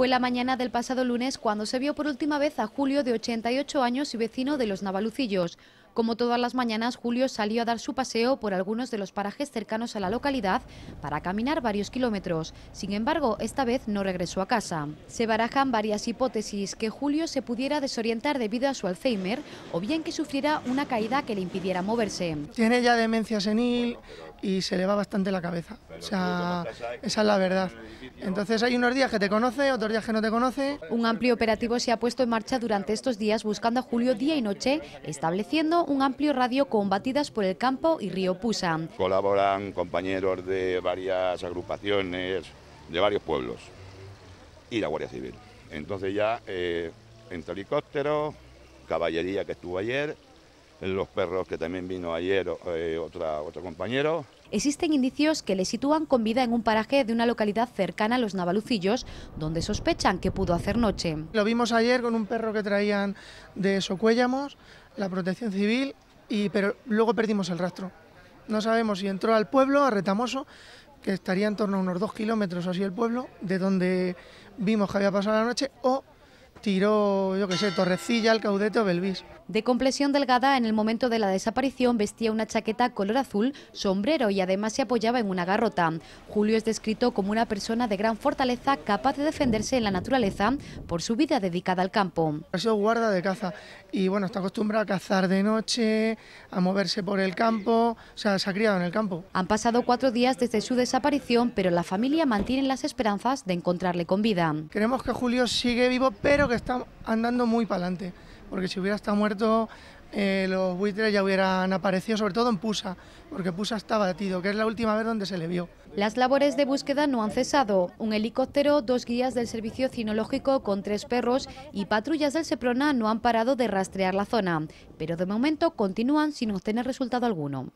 Fue la mañana del pasado lunes cuando se vio por última vez a Julio, de 88 años y vecino de los Navalucillos. Como todas las mañanas, Julio salió a dar su paseo por algunos de los parajes cercanos a la localidad para caminar varios kilómetros. Sin embargo, esta vez no regresó a casa. Se barajan varias hipótesis que Julio se pudiera desorientar debido a su Alzheimer o bien que sufriera una caída que le impidiera moverse. Tiene ya demencia senil, y se le va bastante la cabeza. O sea, esa es la verdad. Entonces hay unos días que te conoce, otros días que no te conoce. Un amplio operativo se ha puesto en marcha durante estos días buscando a Julio día y noche, estableciendo un amplio radio con batidas por el campo y río Pusa. Colaboran compañeros de varias agrupaciones, de varios pueblos y la Guardia Civil. Entonces ya eh, entre helicópteros, caballería que estuvo ayer, los perros que también vino ayer eh, otro compañero. Existen indicios que le sitúan con vida en un paraje de una localidad cercana a los Navalucillos, donde sospechan que pudo hacer noche. Lo vimos ayer con un perro que traían de Socuéllamos, la protección civil, y, pero luego perdimos el rastro. No sabemos si entró al pueblo, a Retamoso, que estaría en torno a unos dos kilómetros así el pueblo, de donde vimos que había pasado la noche, o tiró, yo qué sé, Torrecilla, el caudete o Belvis. De complexión delgada, en el momento de la desaparición vestía una chaqueta color azul, sombrero y además se apoyaba en una garrota. Julio es descrito como una persona de gran fortaleza, capaz de defenderse en la naturaleza por su vida dedicada al campo. Ha sido guarda de caza y bueno, está acostumbrado a cazar de noche, a moverse por el campo, o sea, se ha criado en el campo. Han pasado cuatro días desde su desaparición, pero la familia mantiene las esperanzas de encontrarle con vida. Creemos que Julio sigue vivo, que está andando muy para adelante, porque si hubiera estado muerto, eh, los buitres ya hubieran aparecido, sobre todo en Pusa, porque Pusa está batido, que es la última vez donde se le vio. Las labores de búsqueda no han cesado. Un helicóptero, dos guías del servicio cinológico con tres perros y patrullas del Seprona no han parado de rastrear la zona, pero de momento continúan sin obtener resultado alguno.